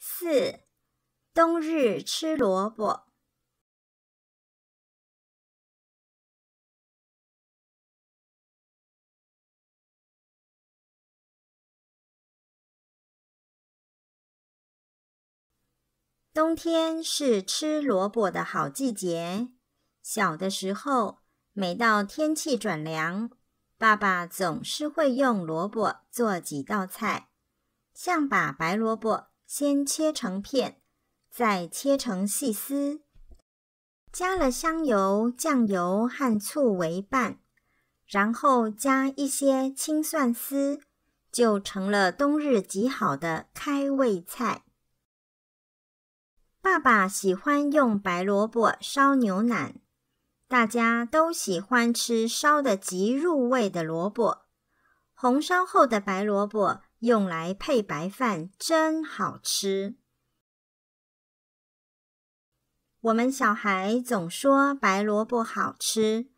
四冬日吃萝卜。冬天是吃萝卜的好季节。小的时候，每到天气转凉，爸爸总是会用萝卜做几道菜，像把白萝卜。先切成片，再切成细丝，加了香油、酱油和醋为拌，然后加一些青蒜丝，就成了冬日极好的开胃菜。爸爸喜欢用白萝卜烧牛腩，大家都喜欢吃烧的极入味的萝卜，红烧后的白萝卜。用来配白饭真好吃。我们小孩总说白萝卜好吃，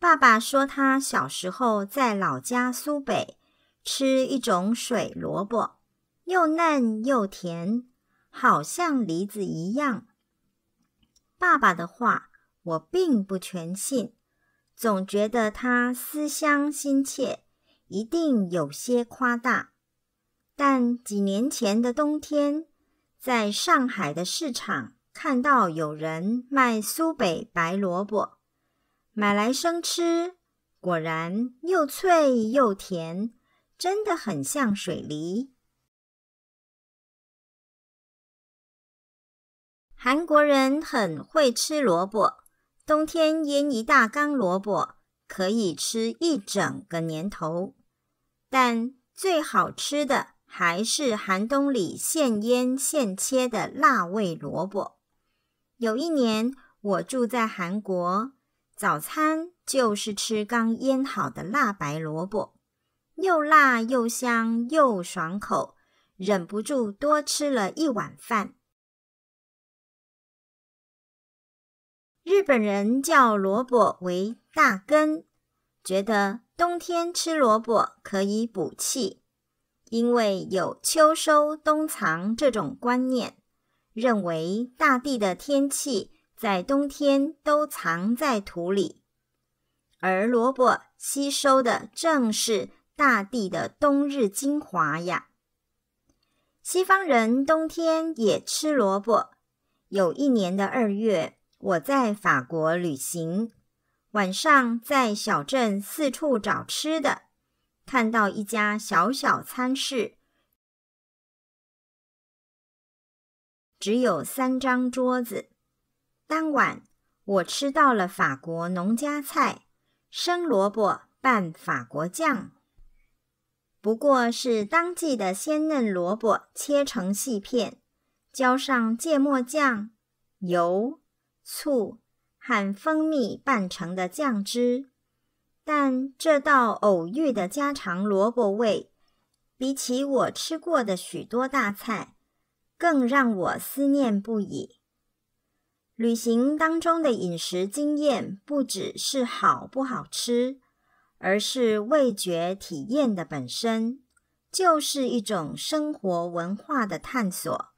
爸爸说他小时候在老家苏北吃一种水萝卜，又嫩又甜，好像梨子一样。爸爸的话我并不全信，总觉得他思乡心切，一定有些夸大。但几年前的冬天，在上海的市场看到有人卖苏北白萝卜，买来生吃，果然又脆又甜，真的很像水梨。韩国人很会吃萝卜，冬天腌一大缸萝卜，可以吃一整个年头。但最好吃的。还是寒冬里现腌现切的辣味萝卜。有一年我住在韩国，早餐就是吃刚腌好的辣白萝卜，又辣又香又爽口，忍不住多吃了一碗饭。日本人叫萝卜为“大根”，觉得冬天吃萝卜可以补气。因为有秋收冬藏这种观念，认为大地的天气在冬天都藏在土里，而萝卜吸收的正是大地的冬日精华呀。西方人冬天也吃萝卜。有一年的二月，我在法国旅行，晚上在小镇四处找吃的。看到一家小小餐室，只有三张桌子。当晚我吃到了法国农家菜——生萝卜拌法国酱，不过是当季的鲜嫩萝卜切成细片，浇上芥末酱、油、醋和蜂蜜拌成的酱汁。但这道偶遇的家常萝卜味，比起我吃过的许多大菜，更让我思念不已。旅行当中的饮食经验，不只是好不好吃，而是味觉体验的本身，就是一种生活文化的探索。